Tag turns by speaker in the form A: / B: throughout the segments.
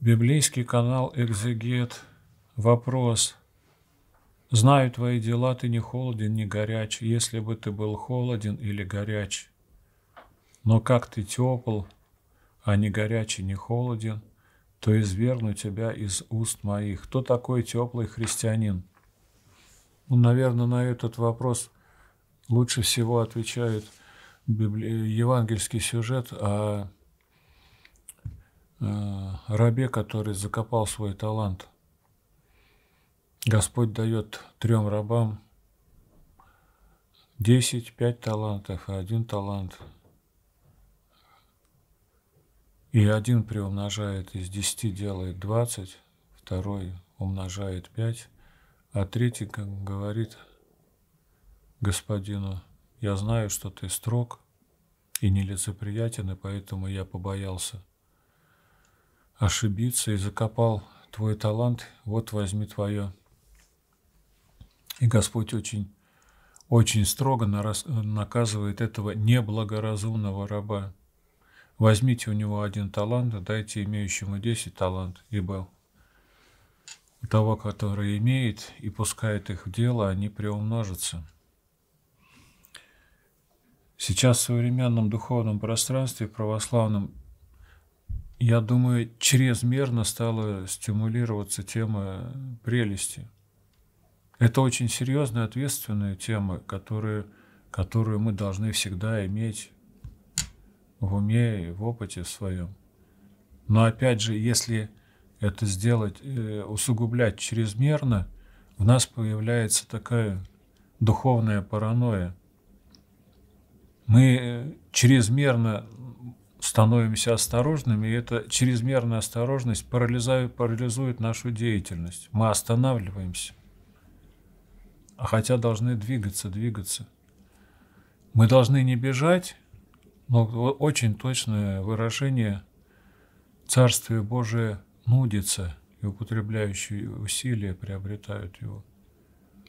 A: Библейский канал «Экзегет». Вопрос. Знаю твои дела, ты не холоден, не горяч, если бы ты был холоден или горяч. Но как ты тепл, а не горяч и не холоден, то изверну тебя из уст моих. Кто такой теплый христианин? Ну, наверное, на этот вопрос лучше всего отвечает библи... евангельский сюжет о Э, рабе, который закопал свой талант. Господь дает трем рабам 10, 5 талантов и один талант. И один приумножает, из 10 делает 20, второй умножает 5, а третий говорит господину, я знаю, что ты строг и нелицеприятен, и поэтому я побоялся ошибиться и закопал твой талант, вот возьми твое. И Господь очень, очень строго наказывает этого неблагоразумного раба. Возьмите у него один талант, дайте имеющему десять талант, ибо у того, который имеет и пускает их в дело, они приумножатся. Сейчас в современном духовном пространстве православным я думаю, чрезмерно стала стимулироваться тема прелести. Это очень серьезная, ответственная тема, которую, которую мы должны всегда иметь в уме и в опыте своем. Но опять же, если это сделать, э, усугублять чрезмерно, в нас появляется такая духовная паранойя. Мы э, чрезмерно становимся осторожными, и эта чрезмерная осторожность парализует, парализует нашу деятельность. Мы останавливаемся. А хотя должны двигаться, двигаться. Мы должны не бежать, но очень точное выражение «Царствие Божие нудится» и употребляющие усилия приобретают его.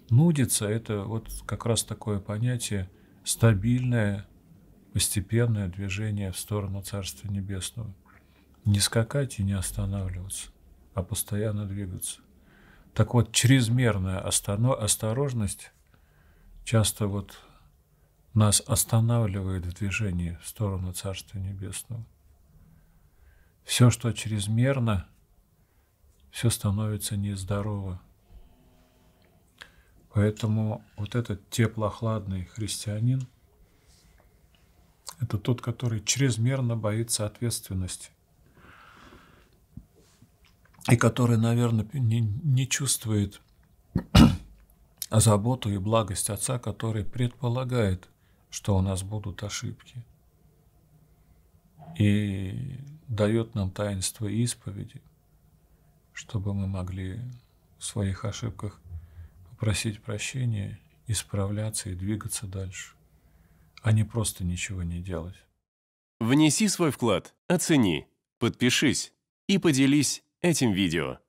A: Нудится – это вот как раз такое понятие стабильное, постепенное движение в сторону Царства Небесного. Не скакать и не останавливаться, а постоянно двигаться. Так вот, чрезмерная осторожность часто вот нас останавливает в движении в сторону Царства Небесного. Все, что чрезмерно, все становится нездорово. Поэтому вот этот теплохладный христианин – это тот, который чрезмерно боится ответственности. И который, наверное, не, не чувствует заботу и благость Отца, который предполагает, что у нас будут ошибки. И дает нам таинство исповеди, чтобы мы могли в своих ошибках попросить прощения, исправляться и двигаться дальше а не просто ничего не делать. Внеси свой вклад, оцени, подпишись и поделись этим видео.